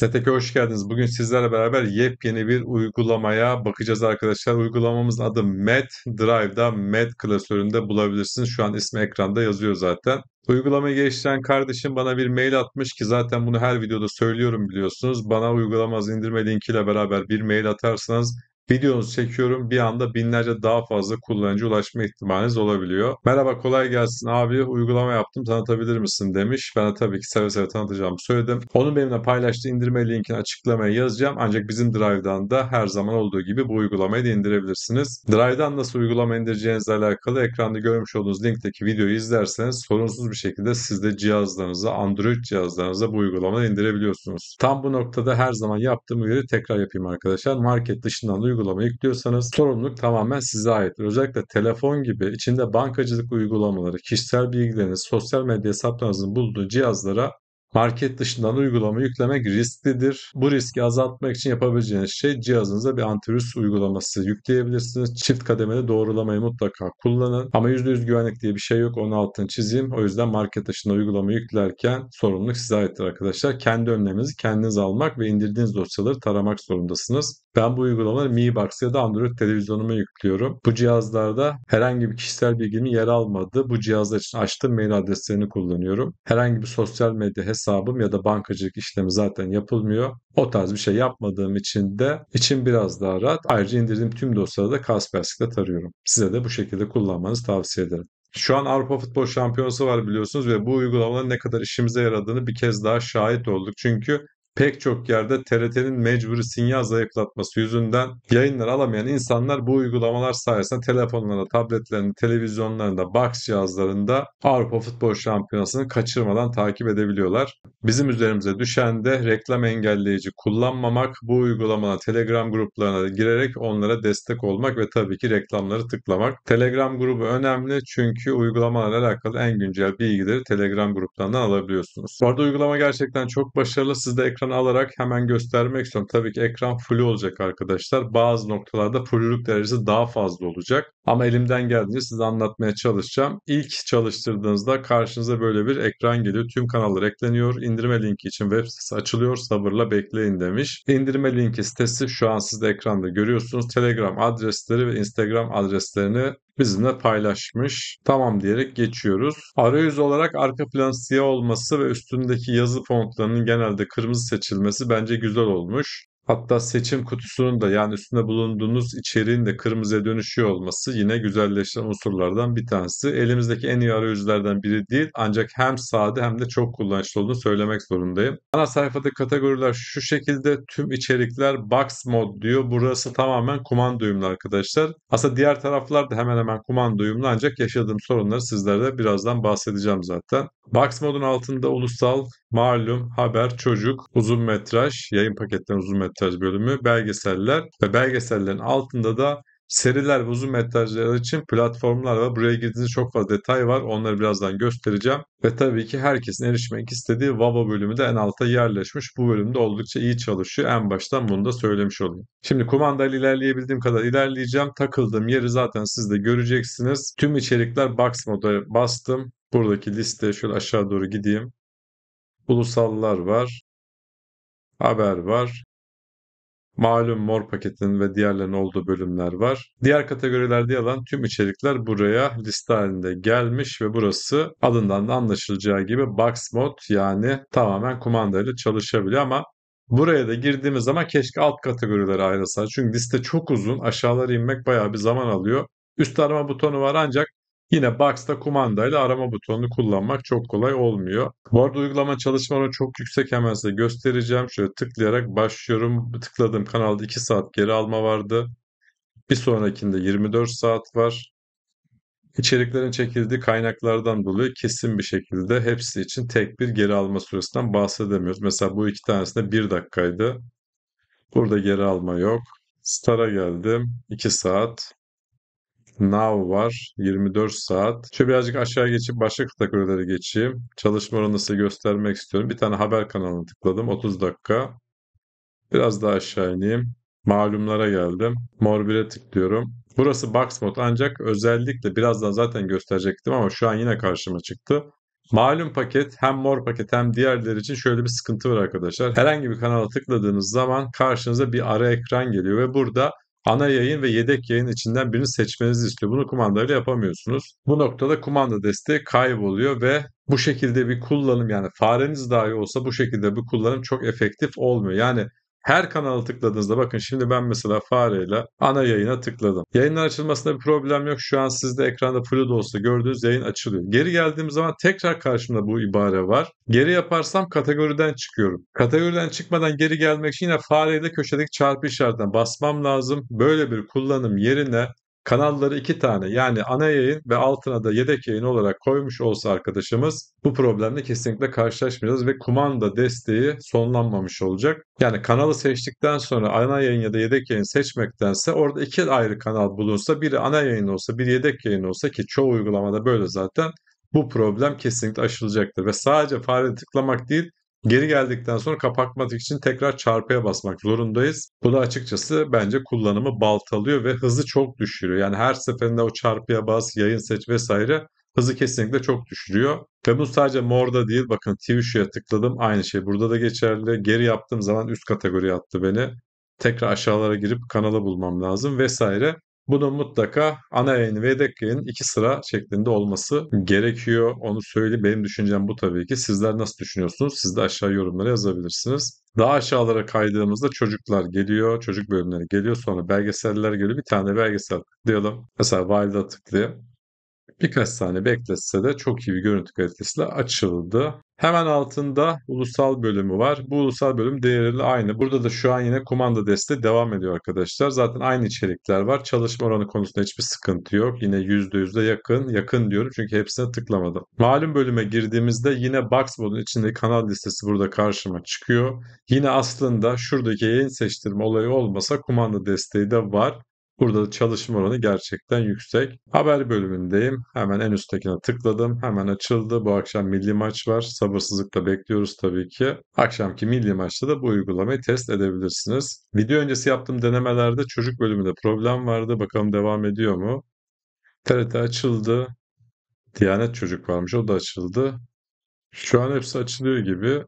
Seteke hoş geldiniz. Bugün sizlerle beraber yepyeni bir uygulamaya bakacağız arkadaşlar. Uygulamamızın adı Med Drive'da Med klasöründe bulabilirsiniz. Şu an ismi ekranda yazıyor zaten. Uygulamayı geliştiren kardeşim bana bir mail atmış ki zaten bunu her videoda söylüyorum biliyorsunuz. Bana uygulamaz indirme linkiyle beraber bir mail atarsanız Videonuzu çekiyorum bir anda binlerce daha fazla kullanıcı ulaşma ihtimaliniz olabiliyor. Merhaba kolay gelsin abi uygulama yaptım tanıtabilir misin demiş. Ben de tabii ki seve seve tanıtacağım, söyledim. Onun benimle paylaştığı indirme linkini açıklamaya yazacağım. Ancak bizim Drive'dan da her zaman olduğu gibi bu uygulamayı da indirebilirsiniz. Drive'dan nasıl uygulama indireceğinizle alakalı ekranda görmüş olduğunuz linkteki videoyu izlerseniz sorunsuz bir şekilde siz de cihazlarınıza Android cihazlarınıza bu uygulamayı indirebiliyorsunuz. Tam bu noktada her zaman yaptığım uyarı tekrar yapayım arkadaşlar. Market dışından da uygulama yüklüyorsanız sorumluluk tamamen size aittir. Özellikle telefon gibi içinde bankacılık uygulamaları, kişisel bilgileriniz, sosyal medya hesaplarınızın bulunduğu cihazlara market dışından uygulama yüklemek risklidir. Bu riski azaltmak için yapabileceğiniz şey cihazınıza bir antivirüs uygulaması yükleyebilirsiniz. Çift kademeli doğrulamayı mutlaka kullanın. Ama %100 güvenlik diye bir şey yok. Onun altını çizeyim. O yüzden market dışında uygulama yüklerken sorumluluk size aittir arkadaşlar. Kendi önleminizi kendiniz almak ve indirdiğiniz dosyaları taramak zorundasınız. Ben bu uygulamaları Mi Box ya da Android televizyonuma yüklüyorum. Bu cihazlarda herhangi bir kişisel bilgimin yer almadığı bu cihazlar için açtığım mail adreslerini kullanıyorum. Herhangi bir sosyal medya hesabım ya da bankacılık işlemi zaten yapılmıyor. O tarz bir şey yapmadığım için de için biraz daha rahat. Ayrıca indirdiğim tüm dosyaları da Kaspersky'de tarıyorum. Size de bu şekilde kullanmanızı tavsiye ederim. Şu an Avrupa Futbol Şampiyonası var biliyorsunuz ve bu uygulamaların ne kadar işimize yaradığını bir kez daha şahit olduk. Çünkü pek çok yerde TRT'nin mecburi sinyal zayıflatması yüzünden yayınlar alamayan insanlar bu uygulamalar sayesinde telefonlarında, tabletlerinde, televizyonlarında, box cihazlarında Avrupa Futbol Şampiyonası'nı kaçırmadan takip edebiliyorlar. Bizim üzerimize düşen de reklam engelleyici kullanmamak, bu uygulamalara Telegram gruplarına girerek onlara destek olmak ve tabii ki reklamları tıklamak. Telegram grubu önemli çünkü uygulamalarla alakalı en güncel bilgileri Telegram gruplarından alabiliyorsunuz. Bu arada uygulama gerçekten çok başarılı. Siz de ekran ekranı alarak hemen göstermek istiyorum. Tabii ki ekran full olacak arkadaşlar. Bazı noktalarda fulllük derecesi daha fazla olacak. Ama elimden geldiğince size anlatmaya çalışacağım. İlk çalıştırdığınızda karşınıza böyle bir ekran geliyor. Tüm kanallar ekleniyor. İndirme linki için web sitesi açılıyor. Sabırla bekleyin demiş. İndirme linki sitesi şu an siz de ekranda görüyorsunuz. Telegram adresleri ve Instagram adreslerini bizimle paylaşmış. Tamam diyerek geçiyoruz. Arayüz olarak arka plan siyah olması ve üstündeki yazı fontlarının genelde kırmızı seçilmesi bence güzel olmuş. Hatta seçim kutusunun da yani üstünde bulunduğunuz içeriğin de kırmızıya dönüşüyor olması yine güzelleşen unsurlardan bir tanesi. Elimizdeki en iyi arayüzlerden biri değil ancak hem sade hem de çok kullanışlı olduğunu söylemek zorundayım. Ana sayfada kategoriler şu şekilde tüm içerikler box mod diyor. Burası tamamen kumanda uyumlu arkadaşlar. Aslında diğer taraflar da hemen hemen kumanda uyumlu ancak yaşadığım sorunları sizlere birazdan bahsedeceğim zaten. Box modun altında ulusal, malum, haber, çocuk, uzun metraj, yayın paketten uzun metraj bölümü, belgeseller ve belgesellerin altında da seriler ve uzun metrajlar için platformlar var. Buraya girdiğiniz çok fazla detay var. Onları birazdan göstereceğim. Ve tabii ki herkesin erişmek istediği Vava bölümü de en alta yerleşmiş. Bu bölümde oldukça iyi çalışıyor. En baştan bunu da söylemiş olayım. Şimdi kumandayla ilerleyebildiğim kadar ilerleyeceğim. Takıldığım yeri zaten siz de göreceksiniz. Tüm içerikler box moda bastım. Buradaki liste şöyle aşağı doğru gideyim. Ulusallar var. Haber var. Malum mor paketin ve diğerlerinin olduğu bölümler var. Diğer kategorilerde yalan tüm içerikler buraya liste halinde gelmiş ve burası adından da anlaşılacağı gibi box mod yani tamamen kumandayla çalışabiliyor ama Buraya da girdiğimiz zaman keşke alt kategorilere ayrılsa. Çünkü liste çok uzun. Aşağılara inmek bayağı bir zaman alıyor. Üst arama butonu var ancak Yine Box'ta kumandayla arama butonunu kullanmak çok kolay olmuyor. Bu arada uygulama çalışmaları çok yüksek hemen size göstereceğim. Şöyle tıklayarak başlıyorum. Tıkladığım kanalda 2 saat geri alma vardı. Bir sonrakinde 24 saat var. İçeriklerin çekildiği kaynaklardan dolayı kesin bir şekilde hepsi için tek bir geri alma süresinden bahsedemiyoruz. Mesela bu iki tanesinde 1 dakikaydı. Burada geri alma yok. Star'a geldim. 2 saat. Now var. 24 saat. Şöyle birazcık aşağı geçip başka kategorilere geçeyim. Çalışma oranı size göstermek istiyorum. Bir tane haber kanalına tıkladım. 30 dakika. Biraz daha aşağı ineyim. Malumlara geldim. Mor 1'e tıklıyorum. Burası box mod ancak özellikle birazdan zaten gösterecektim ama şu an yine karşıma çıktı. Malum paket hem mor paket hem diğerleri için şöyle bir sıkıntı var arkadaşlar. Herhangi bir kanala tıkladığınız zaman karşınıza bir ara ekran geliyor ve burada Ana yayın ve yedek yayın içinden birini seçmenizi istiyor. Bunu kumandayla yapamıyorsunuz. Bu noktada kumanda desteği kayboluyor ve bu şekilde bir kullanım yani fareniz dahi olsa bu şekilde bir kullanım çok efektif olmuyor. Yani her kanala tıkladığınızda bakın şimdi ben mesela fareyle ana yayına tıkladım. Yayınlar açılmasında bir problem yok. Şu an sizde ekranda flu olsa gördüğünüz yayın açılıyor. Geri geldiğim zaman tekrar karşımda bu ibare var. Geri yaparsam kategoriden çıkıyorum. Kategoriden çıkmadan geri gelmek için yine fareyle köşedeki çarpı işaretine basmam lazım. Böyle bir kullanım yerine kanalları iki tane yani ana yayın ve altına da yedek yayın olarak koymuş olsa arkadaşımız bu problemle kesinlikle karşılaşmayacağız ve kumanda desteği sonlanmamış olacak. Yani kanalı seçtikten sonra ana yayın ya da yedek yayın seçmektense orada iki ayrı kanal bulunsa biri ana yayın olsa biri yedek yayın olsa ki çoğu uygulamada böyle zaten bu problem kesinlikle aşılacaktır. Ve sadece fare tıklamak değil Geri geldikten sonra kapatmak için tekrar çarpıya basmak zorundayız. Bu da açıkçası bence kullanımı baltalıyor ve hızı çok düşürüyor. Yani her seferinde o çarpıya bas, yayın seç vesaire hızı kesinlikle çok düşürüyor. Ve bu sadece morda değil bakın Twitch'e tıkladım aynı şey. Burada da geçerli. Geri yaptığım zaman üst kategoriye attı beni. Tekrar aşağılara girip kanalı bulmam lazım vesaire. Bunun mutlaka ana yayın ve yedek yayın iki sıra şeklinde olması gerekiyor. Onu söyleyeyim. Benim düşüncem bu tabii ki. Sizler nasıl düşünüyorsunuz? Siz de aşağı yorumlara yazabilirsiniz. Daha aşağılara kaydığımızda çocuklar geliyor, çocuk bölümleri geliyor. Sonra belgeseller geliyor. Bir tane belgesel diyelim. Mesela Wilde'a tıklayayım. Birkaç saniye bekletse de çok iyi bir görüntü kalitesiyle açıldı. Hemen altında ulusal bölümü var. Bu ulusal bölüm değerli aynı. Burada da şu an yine kumanda desteği devam ediyor arkadaşlar. Zaten aynı içerikler var. Çalışma oranı konusunda hiçbir sıkıntı yok. Yine %100'e yakın. Yakın diyorum çünkü hepsine tıklamadım. Malum bölüme girdiğimizde yine Box modun içindeki kanal listesi burada karşıma çıkıyor. Yine aslında şuradaki yayın seçtirme olayı olmasa kumanda desteği de var. Burada da çalışma oranı gerçekten yüksek. Haber bölümündeyim. Hemen en üsttekine tıkladım. Hemen açıldı. Bu akşam milli maç var. Sabırsızlıkla bekliyoruz tabii ki. Akşamki milli maçta da bu uygulamayı test edebilirsiniz. Video öncesi yaptığım denemelerde çocuk bölümünde problem vardı. Bakalım devam ediyor mu? TRT açıldı. Diyanet çocuk varmış o da açıldı. Şu an hepsi açılıyor gibi.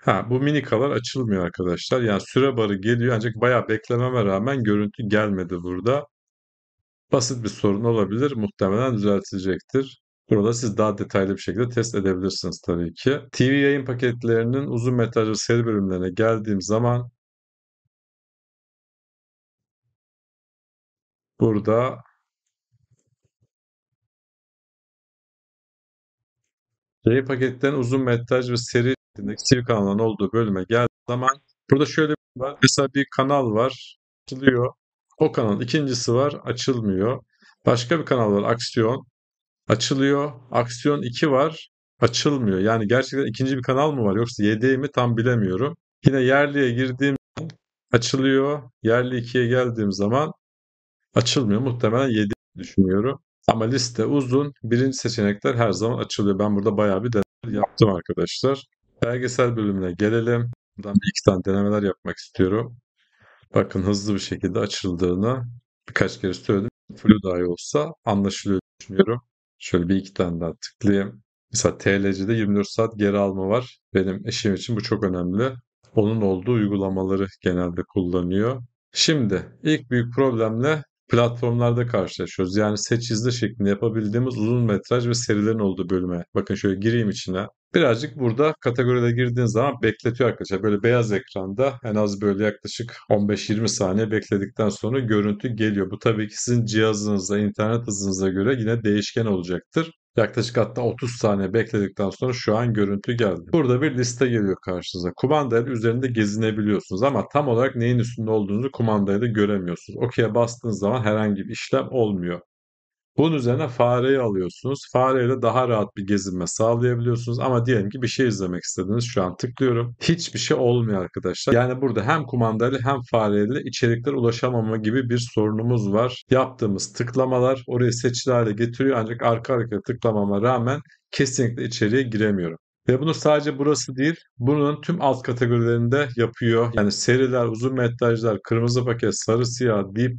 Ha, bu minikalar açılmıyor arkadaşlar. Yani süre barı geliyor ancak bayağı beklememe rağmen görüntü gelmedi burada. Basit bir sorun olabilir. Muhtemelen düzeltilecektir. Burada siz daha detaylı bir şekilde test edebilirsiniz tabii ki. TV yayın paketlerinin uzun metajlı seri bölümlerine geldiğim zaman burada Yayın paketlerin uzun metaj ve seri şeklinde TV kanalının olduğu bölüme geldiği zaman burada şöyle bir var. Mesela bir kanal var açılıyor. O kanal ikincisi var açılmıyor. Başka bir kanal var aksiyon açılıyor. Aksiyon 2 var açılmıyor. Yani gerçekten ikinci bir kanal mı var yoksa yedeği mi tam bilemiyorum. Yine yerliye girdiğim açılıyor. Yerli 2'ye geldiğim zaman açılmıyor. Muhtemelen 7 düşünüyorum. Ama liste uzun. Birinci seçenekler her zaman açılıyor. Ben burada bayağı bir deney yaptım arkadaşlar. Belgesel bölümüne gelelim. Buradan bir iki tane denemeler yapmak istiyorum. Bakın hızlı bir şekilde açıldığını birkaç kere söyledim. Flu dahi olsa anlaşılıyor düşünüyorum. Şöyle bir iki tane daha tıklayayım. Mesela TLC'de 24 saat geri alma var. Benim eşim için bu çok önemli. Onun olduğu uygulamaları genelde kullanıyor. Şimdi ilk büyük problemle platformlarda karşılaşıyoruz. Yani seç izle şeklinde yapabildiğimiz uzun metraj ve serilerin olduğu bölüme. Bakın şöyle gireyim içine. Birazcık burada kategoride girdiğiniz zaman bekletiyor arkadaşlar. Böyle beyaz ekranda en az böyle yaklaşık 15-20 saniye bekledikten sonra görüntü geliyor. Bu tabii ki sizin cihazınıza, internet hızınıza göre yine değişken olacaktır. Yaklaşık hatta 30 saniye bekledikten sonra şu an görüntü geldi. Burada bir liste geliyor karşınıza. Kumandayla üzerinde gezinebiliyorsunuz ama tam olarak neyin üstünde olduğunuzu kumandayla göremiyorsunuz. OK'ye bastığınız zaman herhangi bir işlem olmuyor. Bunun üzerine fareyi alıyorsunuz. Fareyle daha rahat bir gezinme sağlayabiliyorsunuz. Ama diyelim ki bir şey izlemek istediniz. Şu an tıklıyorum. Hiçbir şey olmuyor arkadaşlar. Yani burada hem kumandayla hem fareyle içerikler ulaşamama gibi bir sorunumuz var. Yaptığımız tıklamalar orayı seçili hale getiriyor. Ancak arka arkaya tıklamama rağmen kesinlikle içeriye giremiyorum. Ve bunu sadece burası değil, bunun tüm alt kategorilerinde yapıyor. Yani seriler, uzun metrajlar, kırmızı paket, sarı siyah, D+,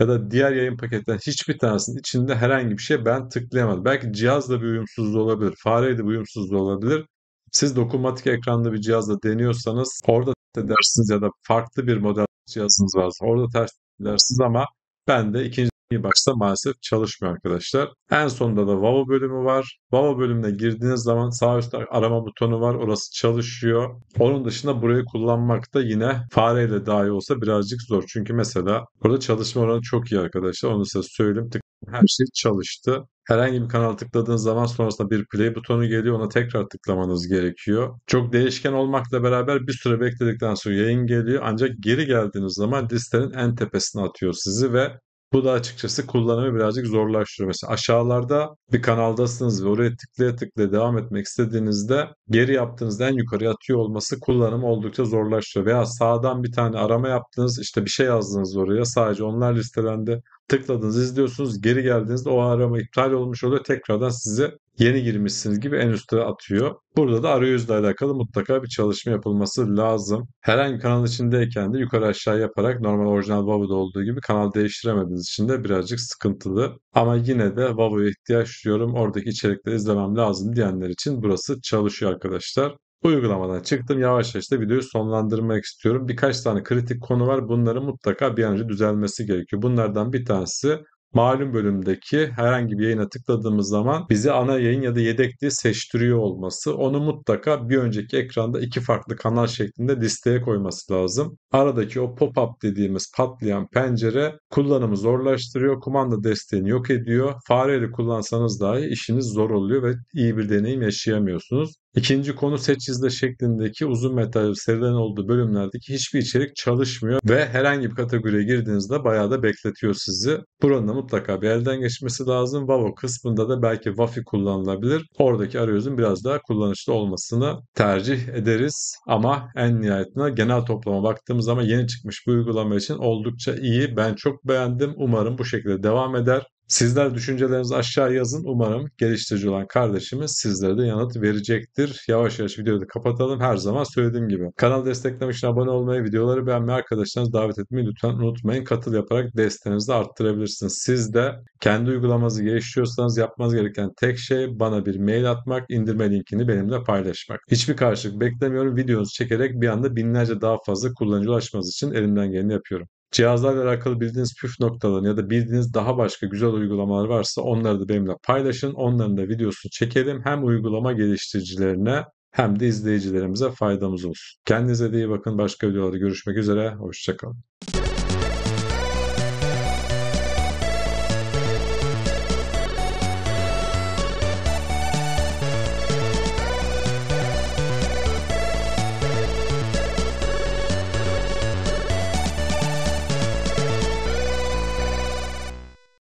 ya da diğer yayın paketten hiçbir tanesinin içinde herhangi bir şey ben tıklayamadım. Belki cihazla bir uyumsuzluğu olabilir, fareyle bir uyumsuzluğu olabilir. Siz dokunmatik ekranlı bir cihazla deniyorsanız orada dersiniz ya da farklı bir model cihazınız varsa orada ters dersiniz ama ben de ikinci baksa maalesef çalışmıyor arkadaşlar. En sonunda da Vava bölümü var. Vava bölümüne girdiğiniz zaman sağ üstte arama butonu var. Orası çalışıyor. Onun dışında burayı kullanmak da yine fareyle dahi olsa birazcık zor. Çünkü mesela burada çalışma oranı çok iyi arkadaşlar. Onu size söyleyeyim. Tık her şey çalıştı. Herhangi bir kanal tıkladığınız zaman sonrasında bir play butonu geliyor. Ona tekrar tıklamanız gerekiyor. Çok değişken olmakla beraber bir süre bekledikten sonra yayın geliyor. Ancak geri geldiğiniz zaman listenin en tepesine atıyor sizi ve bu da açıkçası kullanımı birazcık zorlaştırıyor. Mesela aşağılarda bir kanaldasınız ve oraya tıklaya tıklaya devam etmek istediğinizde geri yaptığınızda en yukarıya atıyor olması kullanımı oldukça zorlaştırıyor. Veya sağdan bir tane arama yaptınız işte bir şey yazdınız oraya sadece onlar listelendi tıkladınız, izliyorsunuz, geri geldiğinizde o arama iptal olmuş oluyor. Tekrardan size yeni girmişsiniz gibi en üste atıyor. Burada da arayüzle alakalı mutlaka bir çalışma yapılması lazım. Herhangi kanal içindeyken de yukarı aşağı yaparak normal orijinal Vavo'da olduğu gibi kanal değiştiremediğiniz için de birazcık sıkıntılı. Ama yine de Vavo'ya ihtiyaç duyuyorum. Oradaki içerikleri izlemem lazım diyenler için burası çalışıyor arkadaşlar. Uygulamadan çıktım. Yavaş yavaş da videoyu sonlandırmak istiyorum. Birkaç tane kritik konu var. Bunların mutlaka bir an önce düzelmesi gerekiyor. Bunlardan bir tanesi malum bölümdeki herhangi bir yayına tıkladığımız zaman bizi ana yayın ya da yedek diye seçtiriyor olması. Onu mutlaka bir önceki ekranda iki farklı kanal şeklinde listeye koyması lazım. Aradaki o pop-up dediğimiz patlayan pencere kullanımı zorlaştırıyor, kumanda desteğini yok ediyor. Fareyle kullansanız dahi işiniz zor oluyor ve iyi bir deneyim yaşayamıyorsunuz. İkinci konu set izle şeklindeki uzun metal serilerin olduğu bölümlerdeki hiçbir içerik çalışmıyor ve herhangi bir kategoriye girdiğinizde bayağı da bekletiyor sizi. Buranın da mutlaka bir elden geçmesi lazım. Vavo kısmında da belki Wafi kullanılabilir. Oradaki arayüzün biraz daha kullanışlı olmasını tercih ederiz. Ama en nihayetinde genel toplama baktığımız zaman yeni çıkmış bu uygulama için oldukça iyi. Ben çok beğendim. Umarım bu şekilde devam eder. Sizler düşüncelerinizi aşağı yazın. Umarım geliştirici olan kardeşimiz sizlere de yanıt verecektir. Yavaş yavaş videoyu da kapatalım. Her zaman söylediğim gibi. Kanal desteklemek için abone olmayı, videoları beğenmeyi, arkadaşlarınızı davet etmeyi lütfen unutmayın. Katıl yaparak desteğinizi de arttırabilirsiniz. Siz de kendi uygulamanızı geliştiriyorsanız yapmanız gereken tek şey bana bir mail atmak, indirme linkini benimle paylaşmak. Hiçbir karşılık beklemiyorum. Videonuzu çekerek bir anda binlerce daha fazla kullanıcı ulaşmanız için elimden geleni yapıyorum. Cihazlarla alakalı bildiğiniz püf noktaların ya da bildiğiniz daha başka güzel uygulamalar varsa onları da benimle paylaşın. Onların da videosunu çekelim. Hem uygulama geliştiricilerine hem de izleyicilerimize faydamız olsun. Kendinize de iyi bakın. Başka videolarda görüşmek üzere. Hoşçakalın.